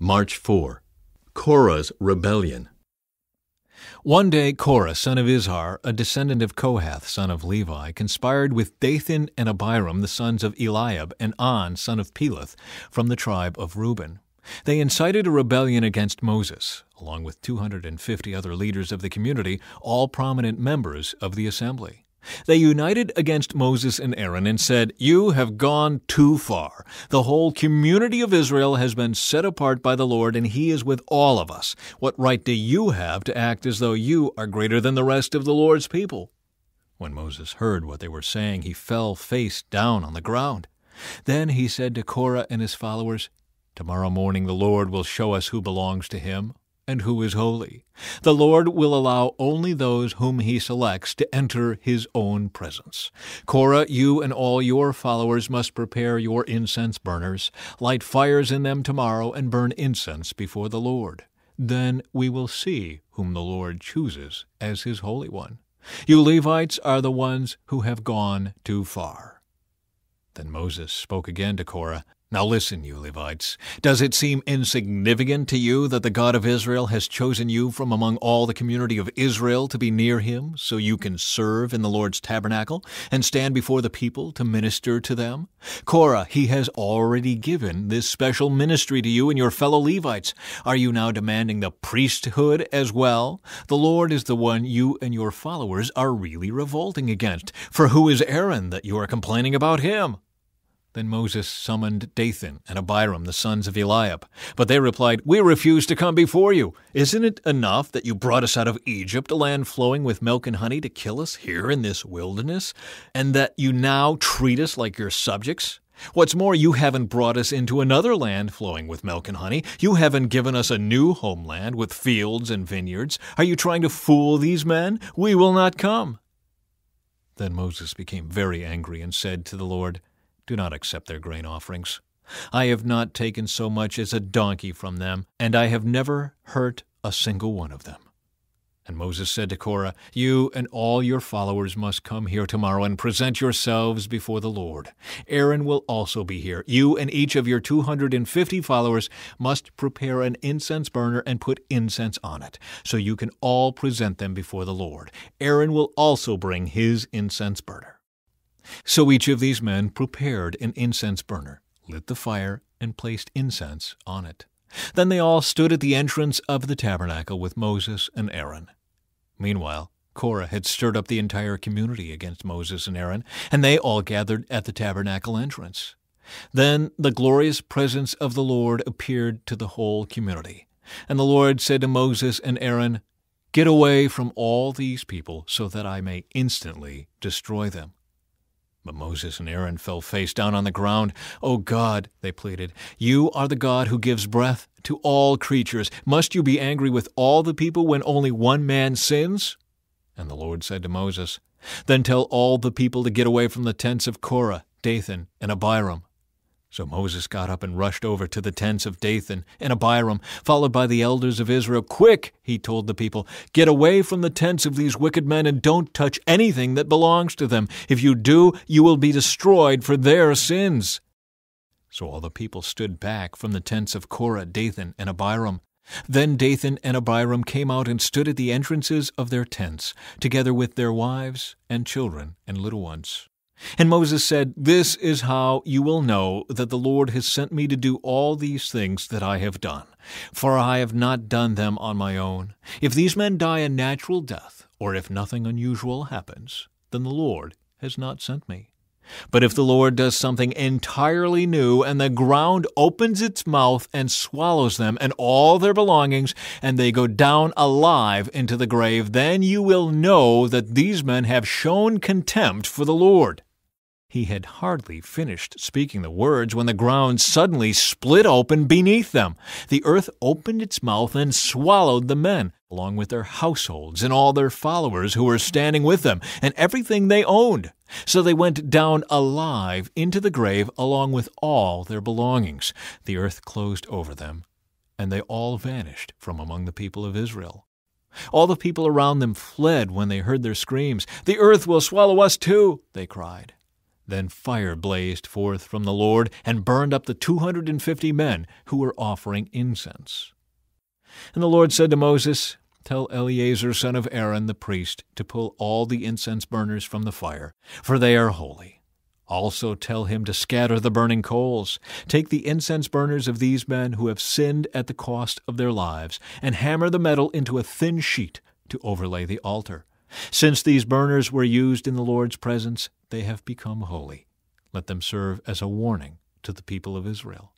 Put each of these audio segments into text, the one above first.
March 4. Korah's Rebellion. One day Korah, son of Izhar, a descendant of Kohath, son of Levi, conspired with Dathan and Abiram, the sons of Eliab, and An, son of Peleth, from the tribe of Reuben. They incited a rebellion against Moses, along with 250 other leaders of the community, all prominent members of the assembly. They united against Moses and Aaron and said, You have gone too far. The whole community of Israel has been set apart by the Lord, and he is with all of us. What right do you have to act as though you are greater than the rest of the Lord's people? When Moses heard what they were saying, he fell face down on the ground. Then he said to Korah and his followers, Tomorrow morning the Lord will show us who belongs to him and who is holy. The Lord will allow only those whom he selects to enter his own presence. Korah, you and all your followers must prepare your incense burners, light fires in them tomorrow, and burn incense before the Lord. Then we will see whom the Lord chooses as his Holy One. You Levites are the ones who have gone too far. Then Moses spoke again to Korah now listen, you Levites. Does it seem insignificant to you that the God of Israel has chosen you from among all the community of Israel to be near him, so you can serve in the Lord's tabernacle and stand before the people to minister to them? Korah, he has already given this special ministry to you and your fellow Levites. Are you now demanding the priesthood as well? The Lord is the one you and your followers are really revolting against. For who is Aaron that you are complaining about him? Then Moses summoned Dathan and Abiram, the sons of Eliab. But they replied, We refuse to come before you. Isn't it enough that you brought us out of Egypt, a land flowing with milk and honey, to kill us here in this wilderness? And that you now treat us like your subjects? What's more, you haven't brought us into another land flowing with milk and honey. You haven't given us a new homeland with fields and vineyards. Are you trying to fool these men? We will not come. Then Moses became very angry and said to the Lord, do not accept their grain offerings. I have not taken so much as a donkey from them, and I have never hurt a single one of them. And Moses said to Korah, You and all your followers must come here tomorrow and present yourselves before the Lord. Aaron will also be here. You and each of your 250 followers must prepare an incense burner and put incense on it, so you can all present them before the Lord. Aaron will also bring his incense burner. So each of these men prepared an incense burner, lit the fire, and placed incense on it. Then they all stood at the entrance of the tabernacle with Moses and Aaron. Meanwhile, Korah had stirred up the entire community against Moses and Aaron, and they all gathered at the tabernacle entrance. Then the glorious presence of the Lord appeared to the whole community. And the Lord said to Moses and Aaron, Get away from all these people so that I may instantly destroy them. But Moses and Aaron fell face down on the ground. O oh God, they pleaded, you are the God who gives breath to all creatures. Must you be angry with all the people when only one man sins? And the Lord said to Moses, Then tell all the people to get away from the tents of Korah, Dathan, and Abiram so Moses got up and rushed over to the tents of Dathan and Abiram, followed by the elders of Israel. Quick, he told the people, get away from the tents of these wicked men and don't touch anything that belongs to them. If you do, you will be destroyed for their sins. So all the people stood back from the tents of Korah, Dathan, and Abiram. Then Dathan and Abiram came out and stood at the entrances of their tents, together with their wives and children and little ones. And Moses said, This is how you will know that the Lord has sent me to do all these things that I have done, for I have not done them on my own. If these men die a natural death, or if nothing unusual happens, then the Lord has not sent me. But if the Lord does something entirely new, and the ground opens its mouth and swallows them and all their belongings, and they go down alive into the grave, then you will know that these men have shown contempt for the Lord. He had hardly finished speaking the words when the ground suddenly split open beneath them. The earth opened its mouth and swallowed the men, along with their households and all their followers who were standing with them, and everything they owned. So they went down alive into the grave, along with all their belongings. The earth closed over them, and they all vanished from among the people of Israel. All the people around them fled when they heard their screams. The earth will swallow us too, they cried. Then fire blazed forth from the Lord and burned up the two hundred and fifty men who were offering incense. And the Lord said to Moses, Tell Eleazar son of Aaron the priest to pull all the incense burners from the fire, for they are holy. Also tell him to scatter the burning coals. Take the incense burners of these men who have sinned at the cost of their lives, and hammer the metal into a thin sheet to overlay the altar. Since these burners were used in the Lord's presence, they have become holy. Let them serve as a warning to the people of Israel.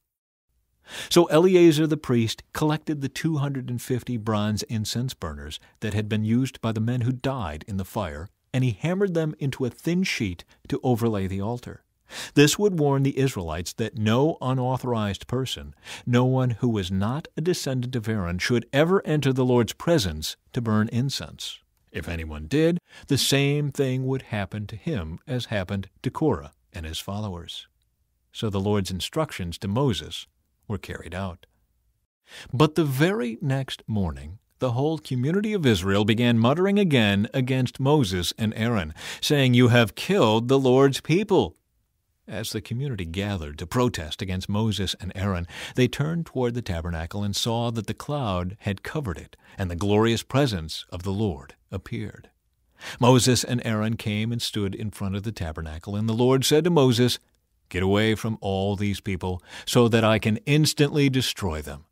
So Eleazar the priest collected the 250 bronze incense burners that had been used by the men who died in the fire, and he hammered them into a thin sheet to overlay the altar. This would warn the Israelites that no unauthorized person, no one who was not a descendant of Aaron, should ever enter the Lord's presence to burn incense. If anyone did, the same thing would happen to him as happened to Korah and his followers. So the Lord's instructions to Moses were carried out. But the very next morning, the whole community of Israel began muttering again against Moses and Aaron, saying, You have killed the Lord's people. As the community gathered to protest against Moses and Aaron, they turned toward the tabernacle and saw that the cloud had covered it, and the glorious presence of the Lord appeared. Moses and Aaron came and stood in front of the tabernacle, and the Lord said to Moses, Get away from all these people, so that I can instantly destroy them.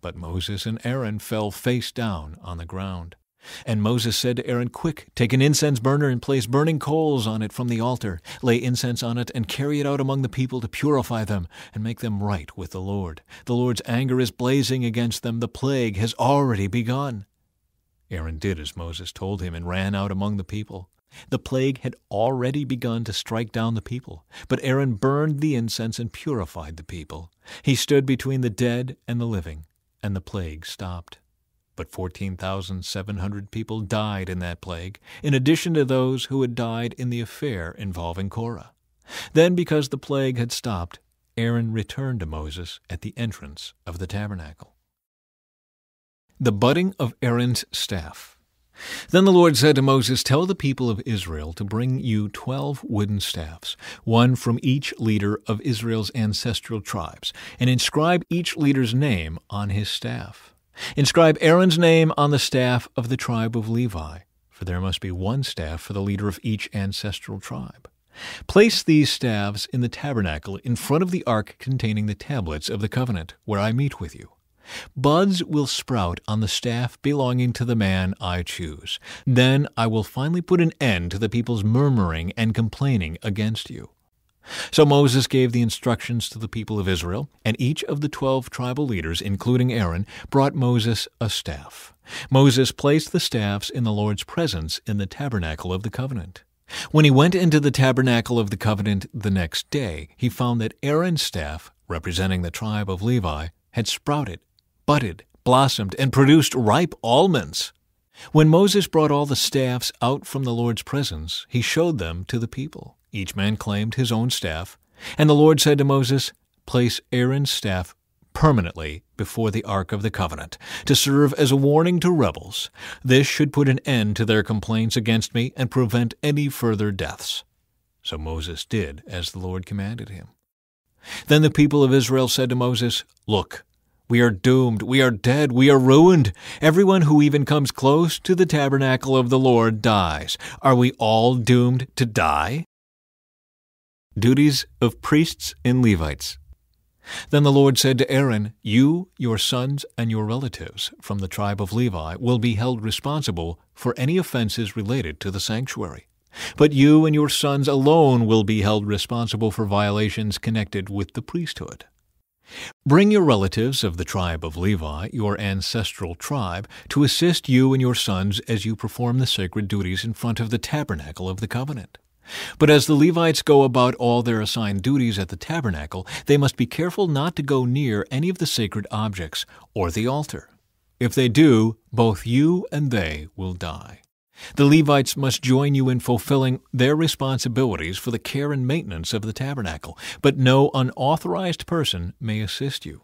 But Moses and Aaron fell face down on the ground. And Moses said to Aaron, Quick, take an incense burner and place burning coals on it from the altar. Lay incense on it and carry it out among the people to purify them and make them right with the Lord. The Lord's anger is blazing against them. The plague has already begun. Aaron did as Moses told him and ran out among the people. The plague had already begun to strike down the people, but Aaron burned the incense and purified the people. He stood between the dead and the living, and the plague stopped. But 14,700 people died in that plague, in addition to those who had died in the affair involving Korah. Then, because the plague had stopped, Aaron returned to Moses at the entrance of the tabernacle. The budding of Aaron's staff. Then the Lord said to Moses, Tell the people of Israel to bring you twelve wooden staffs, one from each leader of Israel's ancestral tribes, and inscribe each leader's name on his staff. Inscribe Aaron's name on the staff of the tribe of Levi, for there must be one staff for the leader of each ancestral tribe. Place these staffs in the tabernacle in front of the ark containing the tablets of the covenant, where I meet with you. Buds will sprout on the staff belonging to the man I choose. Then I will finally put an end to the people's murmuring and complaining against you. So Moses gave the instructions to the people of Israel, and each of the twelve tribal leaders, including Aaron, brought Moses a staff. Moses placed the staffs in the Lord's presence in the tabernacle of the covenant. When he went into the tabernacle of the covenant the next day, he found that Aaron's staff, representing the tribe of Levi, had sprouted budded, blossomed, and produced ripe almonds. When Moses brought all the staffs out from the Lord's presence, he showed them to the people. Each man claimed his own staff. And the Lord said to Moses, Place Aaron's staff permanently before the Ark of the Covenant, to serve as a warning to rebels. This should put an end to their complaints against me and prevent any further deaths. So Moses did as the Lord commanded him. Then the people of Israel said to Moses, Look, we are doomed, we are dead, we are ruined. Everyone who even comes close to the tabernacle of the Lord dies. Are we all doomed to die? Duties of Priests and Levites. Then the Lord said to Aaron, You, your sons, and your relatives from the tribe of Levi will be held responsible for any offenses related to the sanctuary. But you and your sons alone will be held responsible for violations connected with the priesthood. Bring your relatives of the tribe of Levi, your ancestral tribe, to assist you and your sons as you perform the sacred duties in front of the tabernacle of the covenant. But as the Levites go about all their assigned duties at the tabernacle, they must be careful not to go near any of the sacred objects or the altar. If they do, both you and they will die. The Levites must join you in fulfilling their responsibilities for the care and maintenance of the tabernacle, but no unauthorized person may assist you.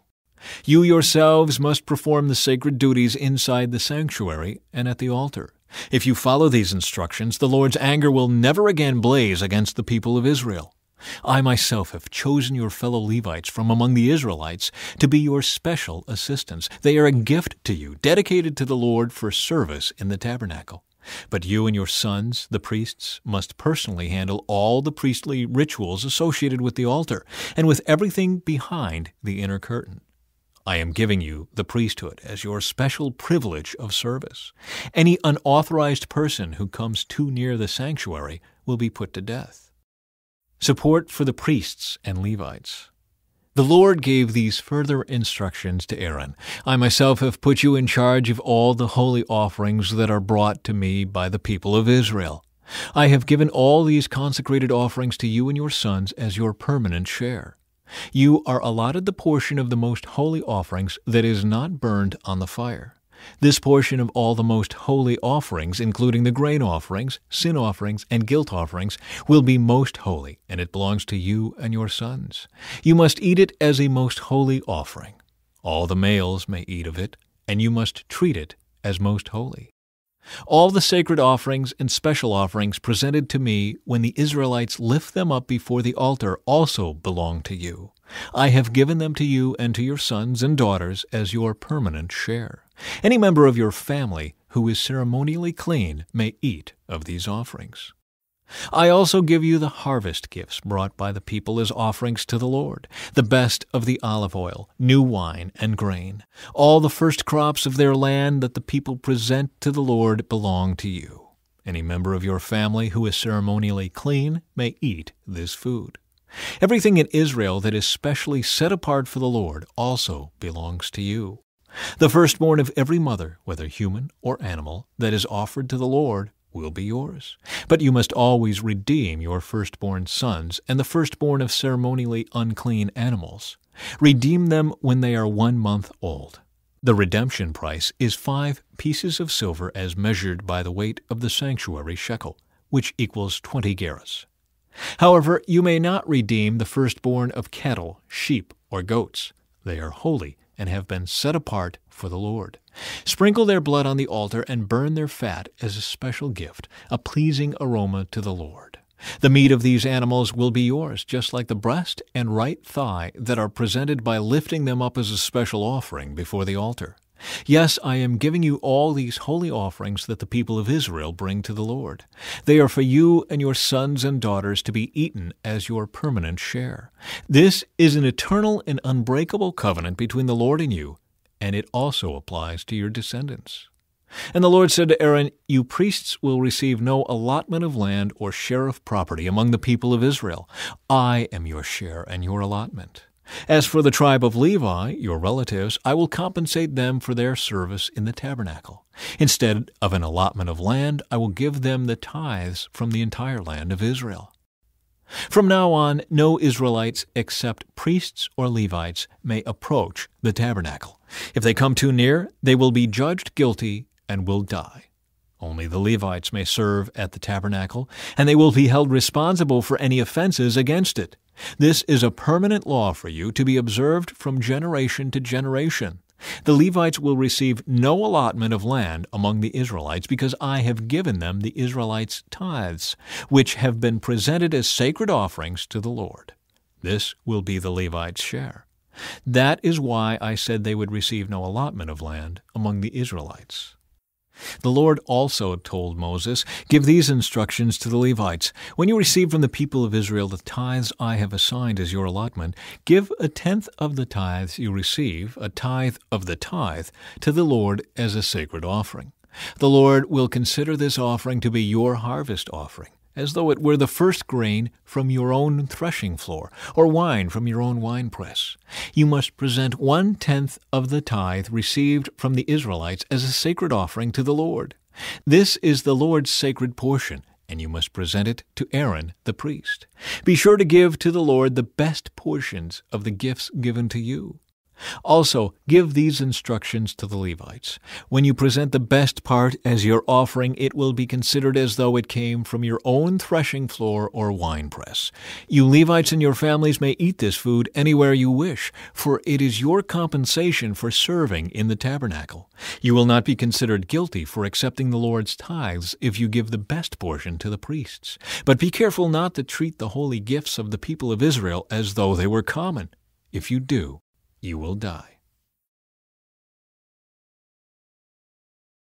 You yourselves must perform the sacred duties inside the sanctuary and at the altar. If you follow these instructions, the Lord's anger will never again blaze against the people of Israel. I myself have chosen your fellow Levites from among the Israelites to be your special assistants. They are a gift to you, dedicated to the Lord for service in the tabernacle. But you and your sons, the priests, must personally handle all the priestly rituals associated with the altar and with everything behind the inner curtain. I am giving you the priesthood as your special privilege of service. Any unauthorized person who comes too near the sanctuary will be put to death. Support for the priests and Levites. The Lord gave these further instructions to Aaron I myself have put you in charge of all the holy offerings that are brought to me by the people of Israel. I have given all these consecrated offerings to you and your sons as your permanent share. You are allotted the portion of the most holy offerings that is not burned on the fire. This portion of all the most holy offerings, including the grain offerings, sin offerings, and guilt offerings, will be most holy, and it belongs to you and your sons. You must eat it as a most holy offering. All the males may eat of it, and you must treat it as most holy. All the sacred offerings and special offerings presented to me when the Israelites lift them up before the altar also belong to you. I have given them to you and to your sons and daughters as your permanent share. Any member of your family who is ceremonially clean may eat of these offerings. I also give you the harvest gifts brought by the people as offerings to the Lord, the best of the olive oil, new wine, and grain. All the first crops of their land that the people present to the Lord belong to you. Any member of your family who is ceremonially clean may eat this food. Everything in Israel that is specially set apart for the Lord also belongs to you. The firstborn of every mother, whether human or animal, that is offered to the Lord will be yours. But you must always redeem your firstborn sons and the firstborn of ceremonially unclean animals. Redeem them when they are one month old. The redemption price is five pieces of silver as measured by the weight of the sanctuary shekel, which equals 20 gerahs. However, you may not redeem the firstborn of cattle, sheep, or goats. They are holy and have been set apart for the Lord. Sprinkle their blood on the altar and burn their fat as a special gift, a pleasing aroma to the Lord. The meat of these animals will be yours, just like the breast and right thigh that are presented by lifting them up as a special offering before the altar. Yes, I am giving you all these holy offerings that the people of Israel bring to the Lord. They are for you and your sons and daughters to be eaten as your permanent share. This is an eternal and unbreakable covenant between the Lord and you, and it also applies to your descendants. And the Lord said to Aaron, You priests will receive no allotment of land or share of property among the people of Israel. I am your share and your allotment. As for the tribe of Levi, your relatives, I will compensate them for their service in the tabernacle. Instead of an allotment of land, I will give them the tithes from the entire land of Israel. From now on, no Israelites except priests or Levites may approach the tabernacle. If they come too near, they will be judged guilty and will die. Only the Levites may serve at the tabernacle, and they will be held responsible for any offenses against it. This is a permanent law for you to be observed from generation to generation. The Levites will receive no allotment of land among the Israelites because I have given them the Israelites' tithes, which have been presented as sacred offerings to the Lord. This will be the Levites' share. That is why I said they would receive no allotment of land among the Israelites. The Lord also told Moses, Give these instructions to the Levites. When you receive from the people of Israel the tithes I have assigned as your allotment, give a tenth of the tithes you receive, a tithe of the tithe, to the Lord as a sacred offering. The Lord will consider this offering to be your harvest offering as though it were the first grain from your own threshing floor, or wine from your own winepress. You must present one tenth of the tithe received from the Israelites as a sacred offering to the Lord. This is the Lord's sacred portion, and you must present it to Aaron the priest. Be sure to give to the Lord the best portions of the gifts given to you. Also, give these instructions to the Levites. When you present the best part as your offering, it will be considered as though it came from your own threshing floor or winepress. You Levites and your families may eat this food anywhere you wish, for it is your compensation for serving in the tabernacle. You will not be considered guilty for accepting the Lord's tithes if you give the best portion to the priests. But be careful not to treat the holy gifts of the people of Israel as though they were common. If you do, you will die.